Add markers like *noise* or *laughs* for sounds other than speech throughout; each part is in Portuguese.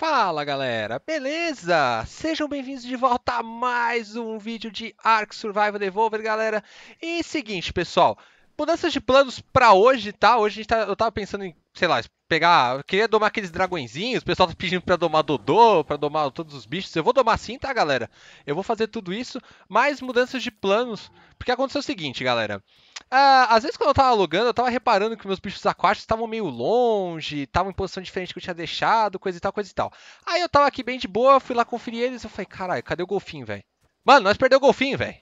Fala galera, beleza? Sejam bem-vindos de volta a mais um vídeo de Ark Survival Devolver, galera. E seguinte, pessoal, mudanças de planos pra hoje, tá? Hoje tá, eu tava pensando em, sei lá, pegar... Eu queria domar aqueles dragõezinhos, o pessoal tá pedindo pra domar Dodô, pra domar todos os bichos. Eu vou domar sim, tá, galera? Eu vou fazer tudo isso, mais mudanças de planos, porque aconteceu o seguinte, galera... Ah, às vezes quando eu tava alugando, eu tava reparando que meus bichos aquáticos estavam meio longe, estavam em posição diferente que eu tinha deixado, coisa e tal, coisa e tal. Aí eu tava aqui bem de boa, fui lá conferir eles, eu falei, caralho, cadê o golfinho, velho? Mano, nós perdeu o golfinho, velho.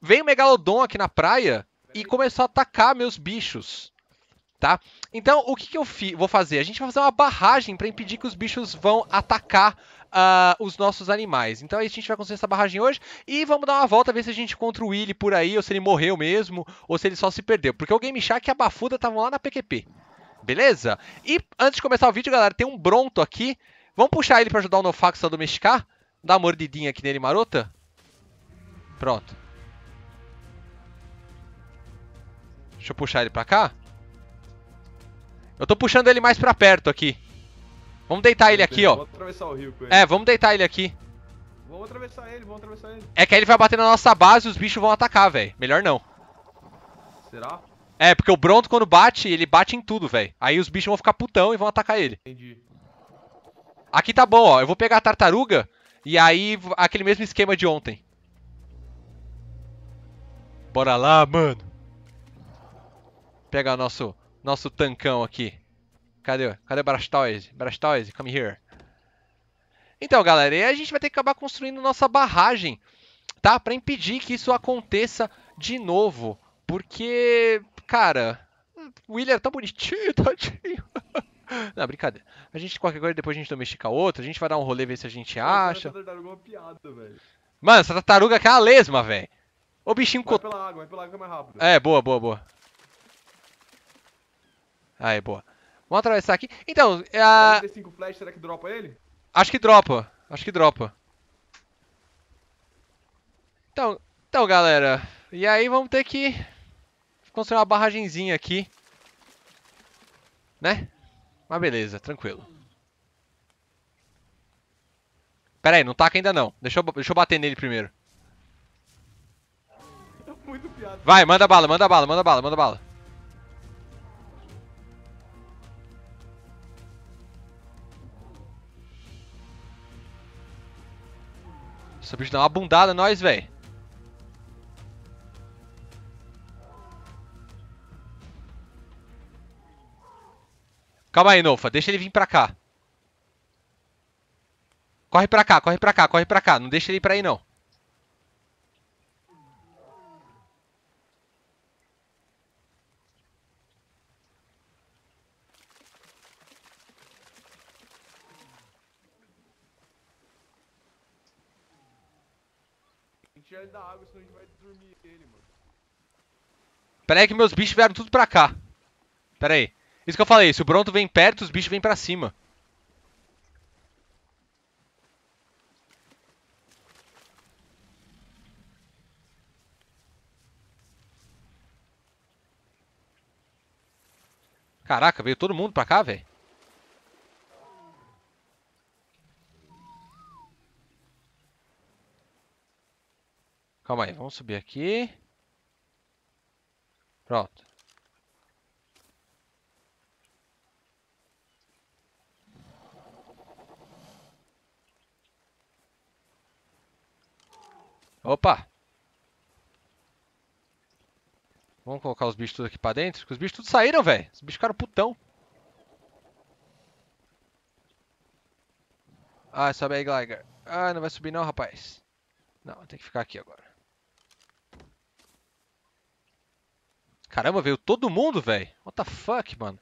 Veio o Megalodon aqui na praia e começou a atacar meus bichos tá? Então, o que, que eu vou fazer? A gente vai fazer uma barragem para impedir que os bichos vão atacar Uh, os nossos animais. Então a gente vai construir essa barragem hoje e vamos dar uma volta, ver se a gente encontra o Willy por aí, ou se ele morreu mesmo, ou se ele só se perdeu. Porque o Game Shark e a Bafuda estavam lá na PQP. Beleza? E antes de começar o vídeo, galera, tem um Bronto aqui. Vamos puxar ele para ajudar o Nofax a domesticar? Dá uma mordidinha aqui nele, marota. Pronto. Deixa eu puxar ele para cá. Eu tô puxando ele mais pra perto aqui. Vamos deitar ele aqui, ó. Vamos atravessar o rio com ele. É, vamos deitar ele aqui. Vamos atravessar ele, vamos atravessar ele. É que aí ele vai bater na nossa base e os bichos vão atacar, velho. Melhor não. Será? É, porque o Bronto, quando bate, ele bate em tudo, velho. Aí os bichos vão ficar putão e vão atacar ele. Entendi. Aqui tá bom, ó. Eu vou pegar a tartaruga e aí aquele mesmo esquema de ontem. Bora lá, mano. Pegar nosso nosso tancão aqui. Cadê? Cadê Blastoise? Blastoise, come here. Então, galera, e a gente vai ter que acabar construindo nossa barragem, tá? Pra impedir que isso aconteça de novo. Porque, cara, o William é tão bonitinho, *laughs* tadinho. Não, brincadeira. A gente, qualquer coisa, depois a gente domestica outro, a gente vai dar um rolê, ver se a gente acha. Tá piada, Mano, essa tartaruga aqui é a lesma, velho. Ô bichinho... Vai pela água, vai pela água é mais rápido. É, boa, boa, boa. Aí, boa. Vamos atravessar aqui. Então, é a... 45 flash, será que dropa ele? Acho que dropa. Acho que dropa. Então, então galera. E aí vamos ter que construir uma barragenzinha aqui. Né? Mas beleza, tranquilo. Pera aí, não taca ainda não. Deixa eu, deixa eu bater nele primeiro. *laughs* Vai, manda bala, manda bala, manda bala, manda bala. Essa bicho dá uma bundada nós, velho. Calma aí, Nofa. Deixa ele vir pra cá. Corre pra cá, corre pra cá, corre pra cá. Não deixa ele ir pra aí, não. ele da água, senão a gente vai dormir ele, mano. Pera aí que meus bichos vieram tudo pra cá. Pera aí. Isso que eu falei, se o Bronto vem perto, os bichos vêm pra cima. Caraca, veio todo mundo pra cá, velho. Calma aí, vamos subir aqui. Pronto. Opa! Vamos colocar os bichos tudo aqui pra dentro? Porque os bichos tudo saíram, velho. Os bichos ficaram putão. Ah, sobe aí, Gligar. Ah, não vai subir não, rapaz. Não, tem que ficar aqui agora. Caramba, veio todo mundo, velho. What the fuck, mano?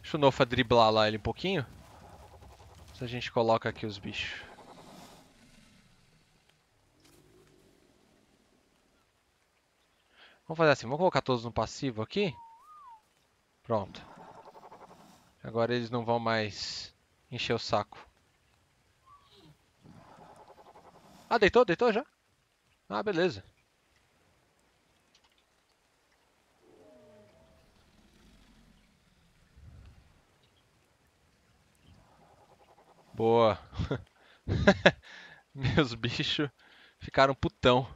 Deixa o Nofa driblar lá ele um pouquinho. Se a gente coloca aqui os bichos. Vamos fazer assim, vamos colocar todos no passivo aqui. Pronto. Agora eles não vão mais encher o saco. Ah, deitou? Deitou já? Ah, beleza. Boa. *laughs* Meus bichos ficaram putão.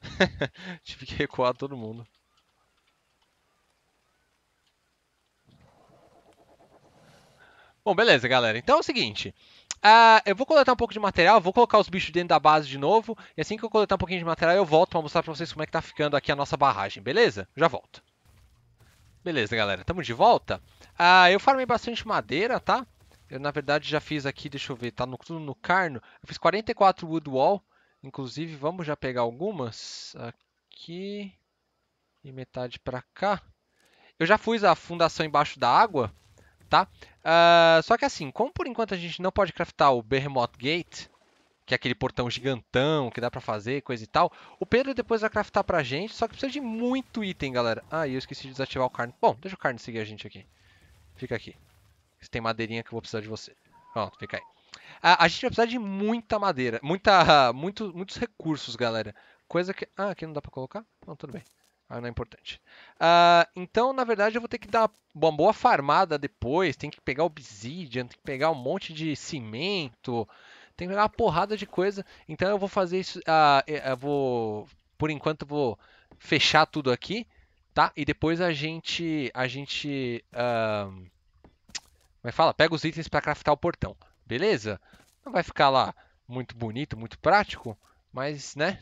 *laughs* Tive que recuar todo mundo. Bom, beleza, galera. Então é o seguinte. Uh, eu vou coletar um pouco de material, vou colocar os bichos dentro da base de novo. E assim que eu coletar um pouquinho de material, eu volto pra mostrar pra vocês como é que tá ficando aqui a nossa barragem, beleza? Já volto. Beleza, galera. Tamo de volta. Uh, eu farmei bastante madeira, tá? Eu, na verdade, já fiz aqui, deixa eu ver, tá no, tudo no carno. Eu fiz 44 wood wall. Inclusive, vamos já pegar algumas. Aqui. E metade pra cá. Eu já fiz a fundação embaixo da água, tá? Uh, só que assim, como por enquanto a gente não pode craftar o Behemoth Gate, que é aquele portão gigantão que dá pra fazer, coisa e tal, o Pedro depois vai craftar pra gente, só que precisa de muito item, galera. Ah, e eu esqueci de desativar o Carne. Bom, deixa o Carne seguir a gente aqui. Fica aqui. Você tem madeirinha que eu vou precisar de você. Pronto, fica aí. A, ah, a gente vai precisar de muita madeira, muita, muito, muitos recursos, galera. Coisa que... Ah, aqui não dá pra colocar? Não, tudo bem. Ah, não é importante. Uh, então, na verdade, eu vou ter que dar uma boa farmada depois. Tem que pegar obsidian, tem que pegar um monte de cimento, tem que pegar uma porrada de coisa. Então, eu vou fazer isso. Uh, eu vou, por enquanto, vou fechar tudo aqui, tá? E depois a gente, a gente, uh, como é fala, pega os itens para craftar o portão, beleza? Não vai ficar lá muito bonito, muito prático, mas, né?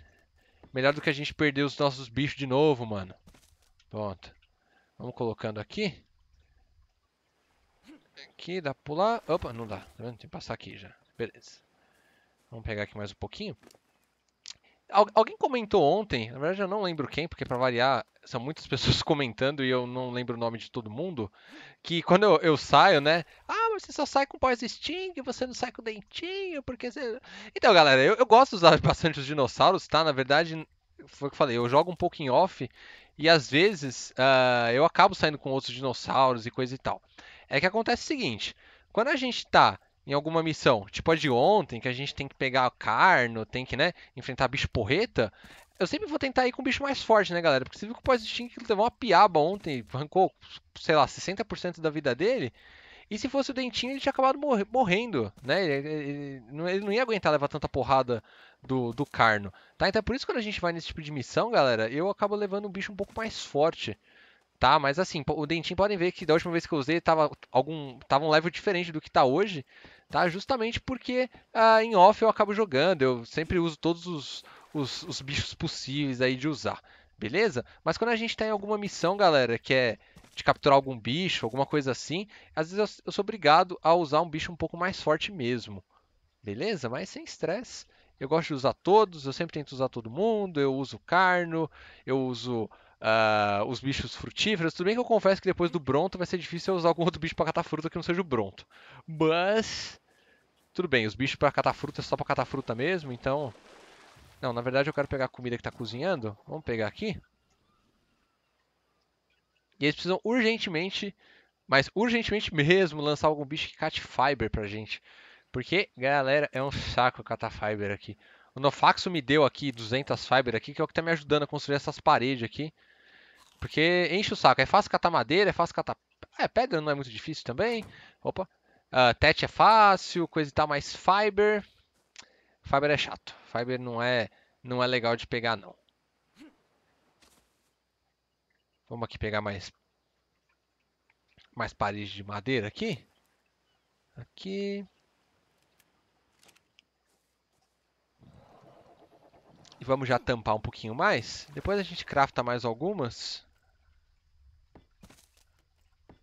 Melhor do que a gente perder os nossos bichos de novo, mano. Pronto. Vamos colocando aqui. Aqui, dá pra pular. Opa, não dá. Tá vendo? Tem que passar aqui já. Beleza. Vamos pegar aqui mais um pouquinho. Algu alguém comentou ontem, na verdade eu não lembro quem, porque para variar, são muitas *laughs* pessoas comentando e eu não lembro o nome de todo mundo, que quando eu, eu saio, né? Ah, você só sai com pós-sting, você não sai com o dentinho, porque você... Então, galera, eu, eu gosto de usar *laughs* bastante os dinossauros, tá? Na verdade, foi o que eu falei, eu jogo um pouco em off e às vezes uh, eu acabo saindo com outros dinossauros e coisa e tal. É que acontece o seguinte, quando a gente tá em alguma missão, tipo a de ontem, que a gente tem que pegar carno, tem que, né, enfrentar bicho porreta, eu sempre vou tentar ir com o bicho mais forte, né, galera? Porque você viu que o Poison Sting levou uma piaba ontem, arrancou, sei lá, 60% da vida dele. E se fosse o Dentinho, ele tinha acabado morre, morrendo, né? Ele, ele, ele, não ia aguentar levar tanta porrada do, do Carno, tá? Então é por isso que quando a gente vai nesse tipo de missão, galera, eu acabo levando um bicho um pouco mais forte, tá? Mas assim, o Dentinho podem ver que da última vez que eu usei tava, algum, tava um level diferente do que tá hoje, tá? Justamente porque ah, em off eu acabo jogando, eu sempre uso todos os, os, os bichos possíveis aí de usar, beleza? Mas quando a gente tá em alguma missão, galera, que é de capturar algum bicho, alguma coisa assim, às vezes eu, eu sou obrigado a usar um bicho um pouco mais forte mesmo. Beleza? Mas sem estresse. Eu gosto de usar todos, eu sempre tento usar todo mundo, eu uso carno, eu uso uh, os bichos frutíferos. Tudo bem que eu confesso que depois do Bronto vai ser difícil eu usar algum *laughs* outro bicho para catar fruta que não seja o Bronto. Mas. Tudo bem, os bichos para catar fruta é só para catar fruta mesmo, então. Não, na verdade eu quero pegar a comida que está cozinhando. Vamos pegar aqui. E eles precisam urgentemente, mas urgentemente mesmo, lançar algum bicho que cate Fiber pra gente. Porque, galera, é um saco catar Fiber aqui. O Nofaxo me deu aqui 200 Fiber aqui, que é o que tá me ajudando a construir essas paredes aqui. Porque enche o saco. É fácil catar madeira, é fácil catar... É, pedra não é muito difícil também. Opa. Uh, tete é fácil, coisa e tal, mas Fiber... Fiber é chato. Fiber não é, não é legal de pegar, não. Vamos aqui pegar mais mais parede de madeira aqui. Aqui. E vamos já tampar um pouquinho mais. Depois a gente crafta mais algumas.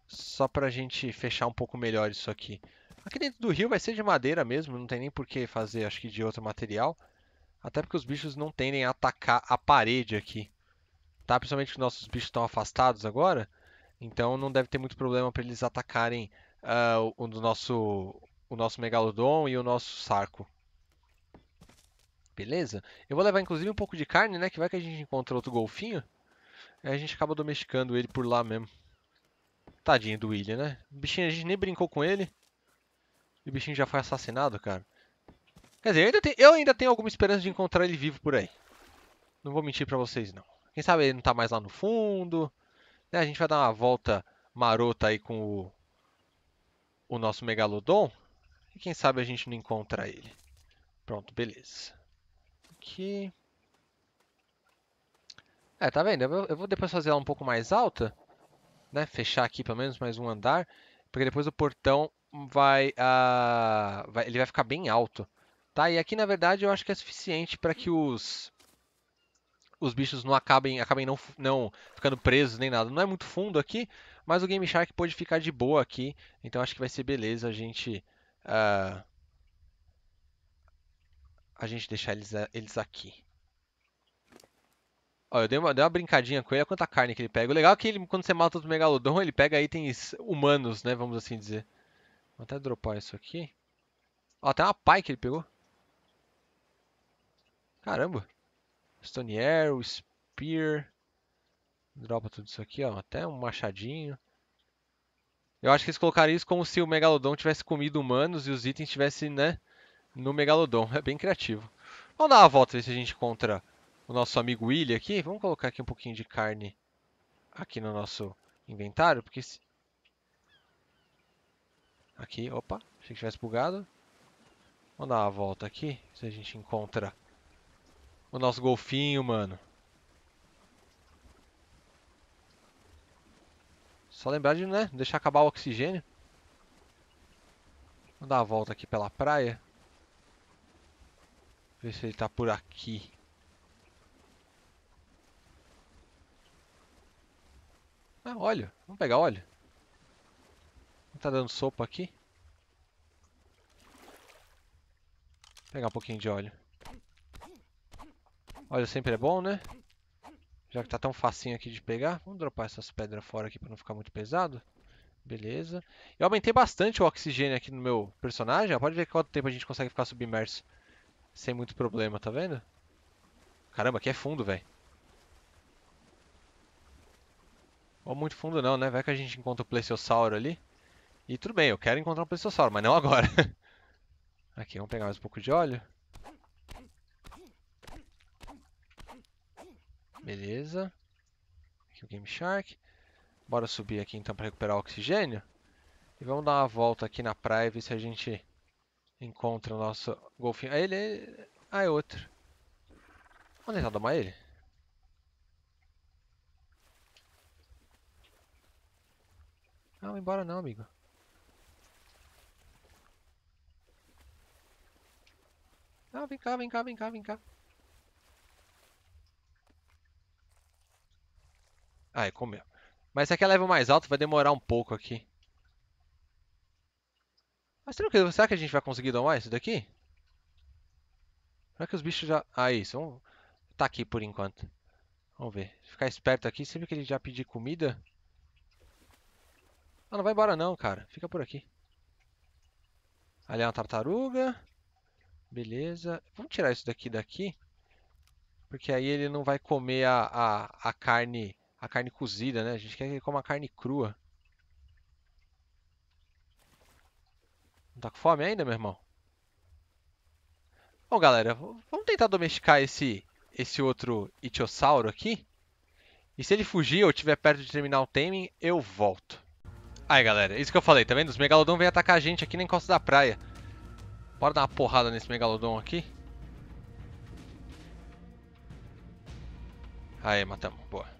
Só pra gente fechar um pouco melhor isso aqui. Aqui dentro do rio vai ser de madeira mesmo. Não tem nem por que fazer, acho que, de outro material. Até porque os bichos não tendem a atacar a parede aqui tá? Principalmente que nossos bichos estão afastados agora, então não deve ter muito problema para eles atacarem uh, o, o, nosso, o nosso Megalodon e o nosso Sarco. Beleza? Eu vou levar inclusive um pouco de carne, né? Que vai que a gente encontra outro golfinho. Aí a gente acaba domesticando ele por lá mesmo. Tadinho do William, né? O bichinho, a gente nem brincou com ele. E o bichinho já foi assassinado, cara. Quer dizer, eu ainda, tenho, eu ainda tenho alguma esperança de encontrar ele vivo por aí. Não vou mentir pra vocês, não. Quem sabe ele não tá mais lá no fundo. Né? A gente vai dar uma volta marota aí com o, o nosso Megalodon. E quem sabe a gente não encontra ele. Pronto, beleza. Aqui. É, tá vendo? Eu, eu vou depois fazer ela um pouco mais alta. Né? Fechar aqui pelo menos mais um andar. Porque depois o portão vai, uh, vai, Ele vai ficar bem alto. Tá? E aqui, na verdade, eu acho que é suficiente para que os os bichos não acabem, acabem não, não ficando presos nem nada. Não é muito fundo aqui, mas o Game Shark pode ficar de boa aqui. Então acho que vai ser beleza a gente. Uh, a gente deixar eles, eles aqui. Ó, eu dei uma, dei uma brincadinha com ele, olha quanta carne que ele pega. O legal é que ele, quando você mata outro megalodon, ele pega itens humanos, né? Vamos assim dizer. Vou até dropar isso aqui. Ó, até uma pai que ele pegou. Caramba. Stone Arrow, Spear. Dropa tudo isso aqui, ó. Até um machadinho. Eu acho que eles colocaram isso como se o Megalodon tivesse comido humanos e os itens estivessem, né, no Megalodon. *laughs* É bem criativo. Vamos dar uma volta, ver se a gente encontra o nosso amigo Willy aqui. Vamos colocar aqui um pouquinho de carne aqui no nosso inventário, porque se... Aqui, opa, achei que tivesse bugado. Vamos dar uma volta aqui, se a gente encontra o nosso golfinho, mano. Só lembrar de, né, deixar acabar o oxigênio. Vou dar a volta aqui pela praia. Ver se ele tá por aqui. Ah, óleo. Vamos pegar óleo. Não tá dando sopa aqui. Vou pegar um pouquinho de óleo. Olha, sempre é bom, né? Já que tá tão facinho aqui de pegar. Vamos dropar essas pedras fora aqui pra não ficar muito pesado. Beleza. Eu aumentei bastante o oxigênio aqui no meu personagem. Pode ver quanto tempo a gente consegue ficar submerso sem muito problema, tá vendo? Caramba, aqui é fundo, velho. Ou muito fundo não, né? Vai que a gente encontra o Plesiosauro ali. E tudo bem, eu quero encontrar um Plesiosauro, mas não agora. *laughs* aqui, vamos pegar mais um pouco de óleo. Beleza. Aqui o Game Shark. Bora subir aqui então para recuperar o oxigênio. E vamos dar uma volta aqui na praia e ver se a gente encontra o nosso golfinho. Ah, ele é... Ah, é outro. Vamos tentar domar ele? Tá? Não, ah, embora não, amigo. Não, ah, vem cá, vem cá, vem cá, vem cá. Ah, comer. É comeu. Mas se aqui é level mais alto, vai demorar um pouco aqui. Mas tranquilo, será que a gente vai conseguir domar isso daqui? Será que os bichos já... Ah, isso. Vamos... Tá aqui por enquanto. Vamos ver. Ficar esperto aqui. Sempre que ele já pedir comida... Ah, não vai embora não, cara. Fica por aqui. Ali é uma tartaruga. Beleza. Vamos tirar isso daqui daqui. Porque aí ele não vai comer a, a, a carne a carne cozida, né? A gente quer que ele coma a carne crua. Não tá com fome ainda, meu irmão? Bom, galera, vamos tentar domesticar esse, esse outro Itiosauro aqui. E se ele fugir ou estiver perto de terminar o taming, eu volto. Aí, galera, isso que eu falei, tá vendo? Os Megalodon vêm atacar a gente aqui na encosta da praia. Bora dar uma porrada nesse Megalodon aqui. Aí, matamos. Boa.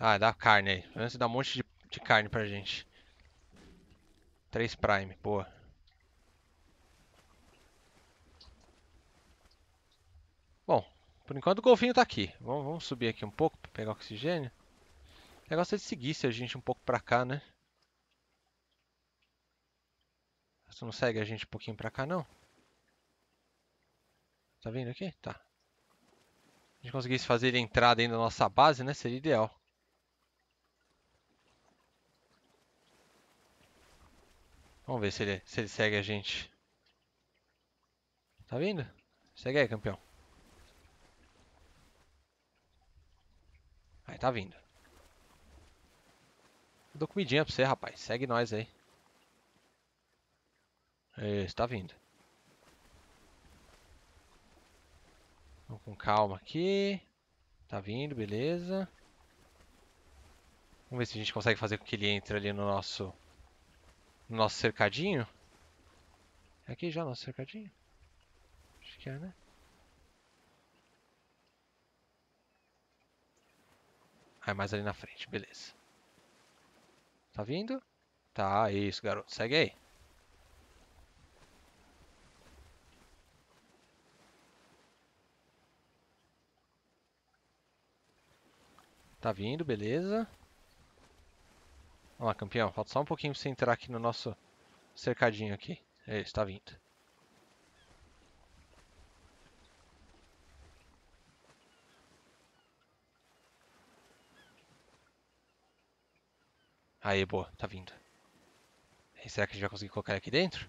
Ah, dá carne aí. Antes dá um monte de, de carne pra gente. 3 Prime, boa. Bom, por enquanto o golfinho tá aqui. Vamos, vamos subir aqui um pouco pra pegar oxigênio. O negócio é de seguir se a gente um pouco pra cá, né? Você não segue a gente um pouquinho pra cá, não? Tá vindo aqui? Tá. A gente conseguisse fazer a entrada ainda na nossa base, né? Seria ideal. Vamos ver se ele, se ele segue a gente. Tá vindo? Segue aí, campeão. Aí, tá vindo. Eu dou comidinha pra você, rapaz. Segue nós aí. Isso, tá vindo. Vamos com calma aqui. Tá vindo, beleza. Vamos ver se a gente consegue fazer com que ele entre ali no nosso no nosso cercadinho? É aqui já nosso cercadinho? Acho que é, né? Ah, é mais ali na frente, beleza. Tá vindo? Tá, isso, garoto. Segue aí. Tá vindo, beleza. Vamos lá, campeão. Falta só um pouquinho pra você entrar aqui no nosso cercadinho aqui. É isso, tá vindo. Aí, boa. Tá vindo. E será que a gente vai conseguir colocar ele aqui dentro?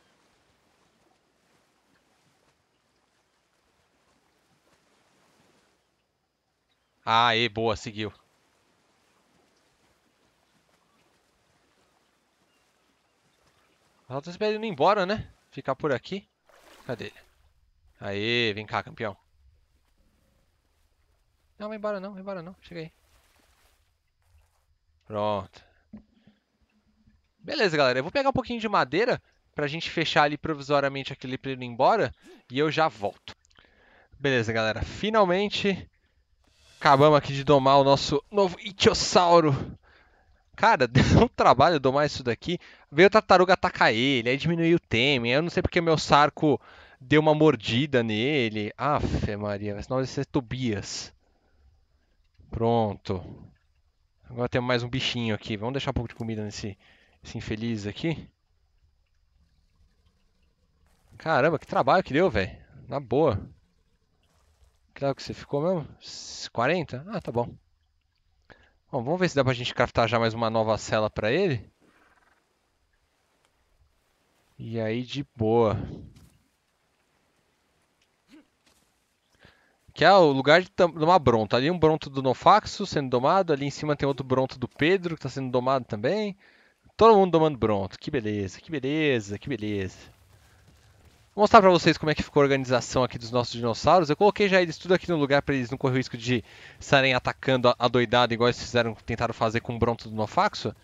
Aê, boa, seguiu. Ela tá esperando ir embora, né? Ficar por aqui. Cadê ele? Aê, vem cá, campeão. Não, vai embora não, vai embora não. Chega aí. Pronto. Beleza, galera. Eu vou pegar um pouquinho de madeira pra gente fechar ali provisoriamente aquele pra ele ir embora. E eu já volto. Beleza, galera. Finalmente, acabamos aqui de domar o nosso novo Itiosauro Cara, *laughs* deu um trabalho domar isso daqui. Veio a tartaruga atacar ele, aí diminuiu o Temen. Eu não sei porque meu Sarco deu uma mordida nele. Afe Maria, mas não ser Tobias. Pronto. Agora tem mais um bichinho aqui. Vamos deixar um pouco de comida nesse infeliz aqui. Caramba, que trabalho que deu, velho. Na boa. Claro que você ficou mesmo? 40? Ah, tá bom. Bom, vamos ver se dá pra gente craftar já mais uma nova cela pra ele. E aí, de boa. Que é o lugar de, de bronto. Ali um bronto do Nofaxo sendo domado. Ali em cima tem outro bronto do Pedro que está sendo domado também. Todo mundo domando bronto. Que beleza, que beleza, que beleza. Vou mostrar para vocês como é que ficou a organização aqui dos nossos dinossauros. Eu coloquei já eles tudo aqui no lugar para eles não correr o risco de estarem atacando a doidada igual eles fizeram, tentaram fazer com o Bronto do Nofaxo.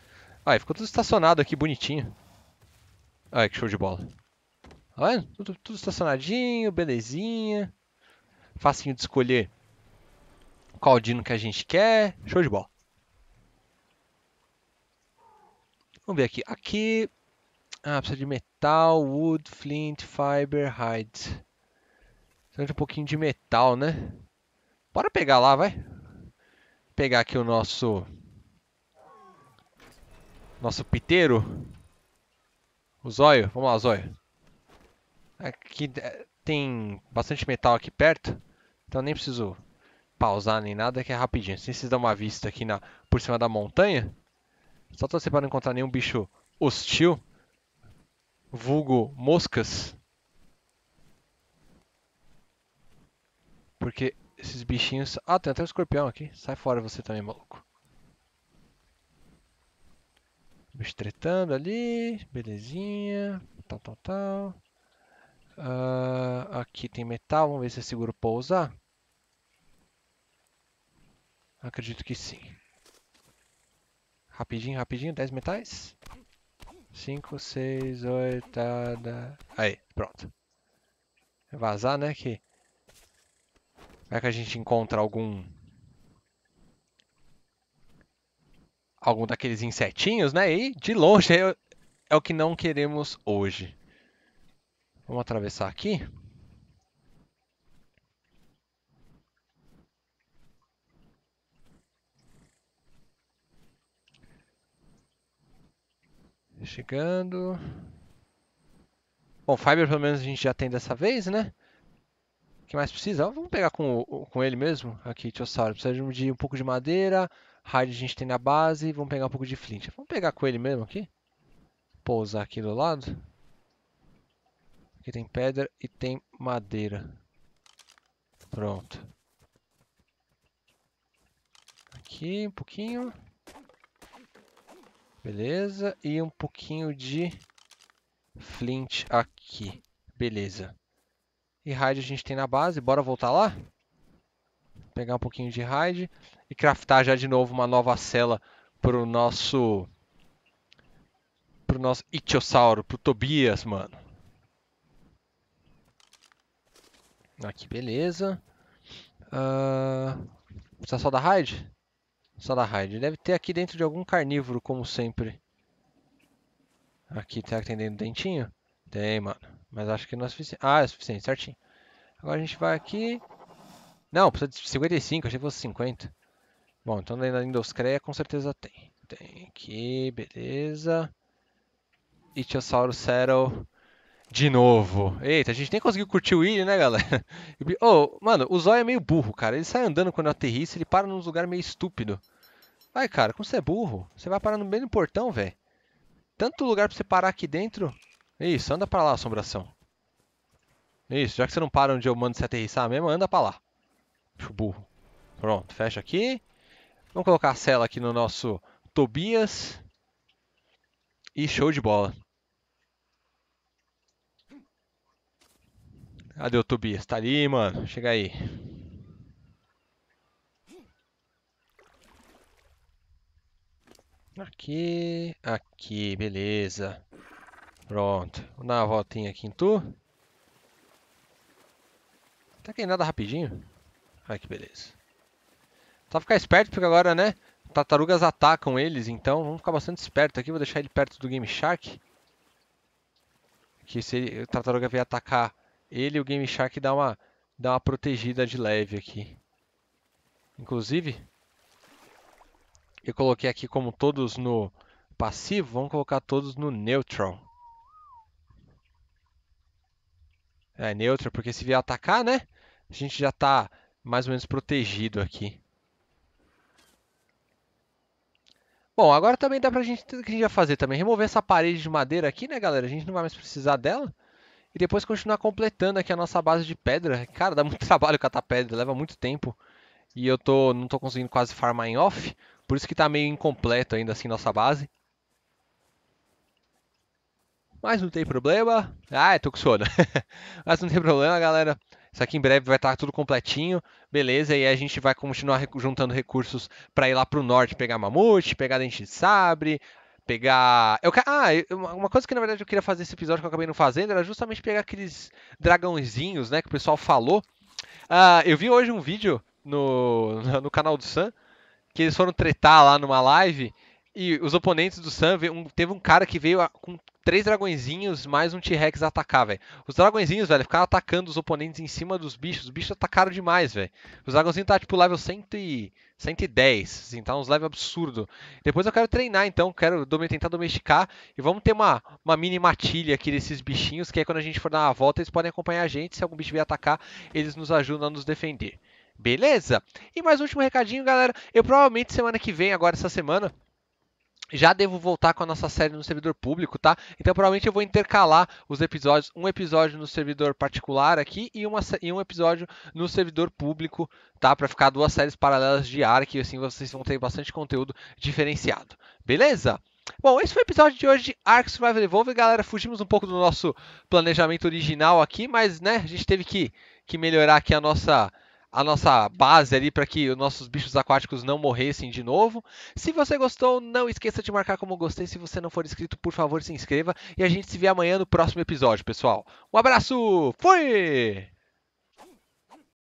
Aí, ficou tudo estacionado aqui, bonitinho. Olha que show de bola. Tá vendo? Tudo, tudo estacionadinho, belezinha. Facinho de escolher qual dino que a gente quer. Show de bola. Vamos ver aqui. Aqui ah, precisa de metal, wood, flint, fiber, hide. Precisa de um pouquinho de metal, né? Bora pegar lá, vai. Pegar aqui o nosso... Nosso piteiro. O zóio. Vamos lá, zóio. Aqui eh, tem bastante metal aqui perto. Então nem preciso pausar nem nada, que é rapidinho. Assim vocês dão uma vista aqui na, por cima da montanha. Só torcer para não encontrar nenhum bicho hostil vulgo moscas. Porque esses bichinhos... Ah, tem até um escorpião aqui. Sai fora você também, maluco. Bicho tretando ali. Belezinha. Tal, tal, tal. Uh, aqui tem metal. Vamos ver se é seguro pousar. Acredito que sim. Rapidinho, rapidinho. 10 metais. 5, 6, 8, aí, pronto. Vazar, né, que... é que a gente encontra algum... Algum daqueles insetinhos, né? E de longe é, é o que não queremos hoje. Vamos atravessar aqui. Chegando. Bom, Fiber pelo menos a gente já tem dessa vez, né? O que mais precisa? Vamos pegar com, com ele mesmo. Aqui, Tiosauro. Precisamos de um pouco de madeira. Hard a gente tem na base. Vamos pegar um pouco de flint. Vamos pegar com ele mesmo aqui. Pousar aqui do lado. Aqui tem pedra e tem madeira. Pronto. Aqui um pouquinho. Beleza, e um pouquinho de flint aqui. Beleza. E raid a gente tem na base, bora voltar lá? Pegar um pouquinho de raid e craftar já de novo uma nova cela pro nosso... Pro nosso Ichiosauro, pro Tobias, mano. Aqui, beleza. Uh... Precisa só da raid? da Hyde. Deve ter aqui dentro de algum carnívoro, como sempre. Aqui, será tá que tem dentro do dentinho? Tem, mano. Mas acho que não é suficiente. Ah, é suficiente, certinho. Agora a gente vai aqui... Não, precisa de 55, achei que fosse 50. Bom, então dentro da Indoscreia com certeza tem. Tem aqui, beleza. Ichiosauro Settle de novo. Eita, a gente nem conseguiu curtir o ilha, né, galera? Oh, *laughs* mano, o Zóio é meio burro, cara. Ele sai andando quando é aterrissa, ele para num lugar meio estúpido. Ai, cara, como você é burro. Você vai parar no meio do portão, velho. Tanto lugar pra você parar aqui dentro. Isso, anda pra lá, assombração. Isso, já que você não para onde eu mando você aterrissar mesmo, anda pra lá. Puxa, burro. Pronto, fecha aqui. Vamos colocar a cela aqui no nosso Tobias. E show de bola. Cadê o Tobias? Tá ali, mano. Chega aí. Aqui, aqui, beleza. Pronto. Vou dar uma voltinha aqui em tu. Tá que nada rapidinho. Ai, que beleza. Só ficar esperto, porque agora, né, tartarugas atacam eles, então vamos ficar bastante esperto aqui. Vou deixar ele perto do Game Shark. Que se o tartaruga vier atacar ele, o Game Shark dá uma, dá uma protegida de leve aqui. Inclusive, eu coloquei aqui como todos no passivo, vamos colocar todos no neutral. É, neutral, porque se vier atacar, né? A gente já está mais ou menos protegido aqui. Bom, agora também dá pra gente, o que a gente vai fazer também? Remover essa parede de madeira aqui, né, galera? A gente não vai mais precisar dela. E depois continuar completando aqui a nossa base de pedra. Cara, dá muito *laughs* trabalho catar pedra, leva muito tempo. E eu tô, não tô conseguindo quase farmar em off. Por isso que tá meio incompleto ainda assim nossa base. Mas não tem problema. Ah, tô com sono. Mas não tem problema, galera. Isso aqui em breve vai estar tá tudo completinho, beleza? E a gente vai continuar juntando recursos para ir lá para o norte, pegar mamute, pegar dente de sabre, pegar. Eu... Ah, uma coisa que na verdade eu queria fazer esse episódio que eu acabei não fazendo era justamente pegar aqueles dragãozinhos, né? Que o pessoal falou. Ah, eu vi hoje um vídeo no, *laughs* no canal do Sam que eles foram tretar lá numa live e os oponentes do Sam um, teve um cara que veio a, com três dragõezinhos mais um T-Rex atacar, velho. Os dragõezinhos, velho, ficaram atacando os oponentes em cima dos bichos. Os bichos atacaram demais, velho. Os dragãozinhos tá tipo level 100 e... 110, assim, tá uns level absurdo. Depois eu quero treinar, então, quero dom tentar domesticar. E vamos ter uma, uma mini matilha aqui desses bichinhos, que aí quando a gente for dar uma volta, eles podem acompanhar a gente. Se algum bicho vier atacar, eles nos ajudam a nos defender. Beleza? E mais um último recadinho, galera. Eu provavelmente semana que vem, agora essa semana, já devo voltar com a nossa série no servidor público, tá? Então provavelmente eu vou intercalar os episódios, um episódio no servidor particular aqui e, uma, e um episódio no servidor público, tá? Para ficar duas séries paralelas de ar, que assim vocês vão ter bastante conteúdo diferenciado. Beleza? Bom, esse foi o episódio de hoje de Ark Survival Evolved. Galera, fugimos um pouco do nosso planejamento original aqui, mas né, a gente teve que, que melhorar aqui a nossa a nossa base ali para que os nossos bichos aquáticos não morressem de novo. Se você gostou, não esqueça de marcar como gostei. Se você não for inscrito, por favor, se inscreva. E a gente se vê amanhã no próximo episódio, pessoal. Um abraço, fui!